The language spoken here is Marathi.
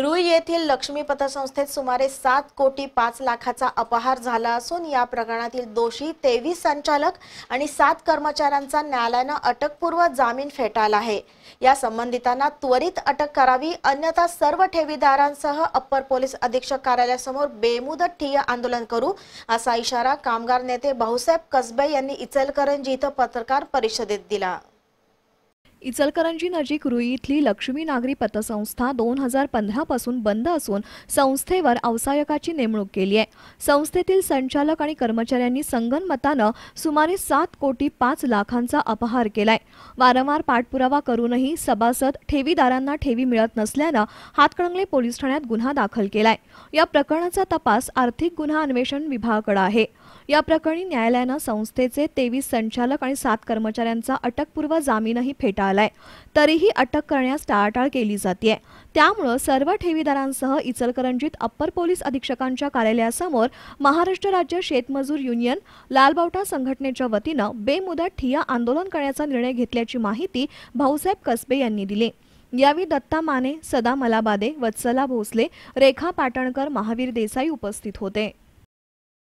रुई येथील लक्ष्मी पतसंस्थेत सुमारे सात कोटी पाच लाखाचा अपहार झाला असून या प्रकरणातील दोषी तेवीस संचालक आणि सात कर्मचाऱ्यांचा न्यायालयानं अटकपूर्व जामीन फेटाळला आहे या संबंधितांना त्वरित अटक करावी अन्यथा सर्व ठेवीदारांसह अप्पर पोलीस अधीक्षक कार्यालयासमोर बेमुदत ठिय आंदोलन करू असा इशारा कामगार नेते भाऊसाहेब कसबे यांनी इचलकरंजी इथं पत्रकार परिषदेत दिला इचलकरंजी नजीक रुई इथली लक्ष्मी नागरी पतसंस्था दोन हजार पंधरापासून बंद असून संस्थेवर अवसायकाची नेमणूक केली आहे संस्थेतील संचालक आणि कर्मचाऱ्यांनी संगनमतानं सुमारे सात कोटी पाच लाखांचा अपहार केलाय वारंवार पाठपुरावा करूनही सभासद ठेवीदारांना ठेवी मिळत नसल्यानं हातकणंगले पोलीस ठाण्यात गुन्हा दाखल केलाय या प्रकरणाचा तपास आर्थिक गुन्हा अन्वेषण विभागाकडे आहे या प्रकरणी न्यायालयानं संस्थेचे तेवीस संचालक आणि सात कर्मचाऱ्यांचा अटकपूर्व जामीनही फेटाळलाय तरीही अटक करण्यास टाळाटाळ केली जाते त्यामुळं सर्व ठेवीदारांसह इचलकरंजीत अप्पर पोलीस अधीक्षकांच्या कार्यालयासमोर महाराष्ट्र राज्य शेतमजूर युनियन लालबावटा संघटनेच्या वतीनं बेमुदत ठिया आंदोलन करण्याचा निर्णय घेतल्याची माहिती भाऊसाहेब कसबे यांनी दिली यावेळी दत्ता माने सदा मलाबादे वत्सला भोसले रेखा पाटणकर महावीर देसाई उपस्थित होते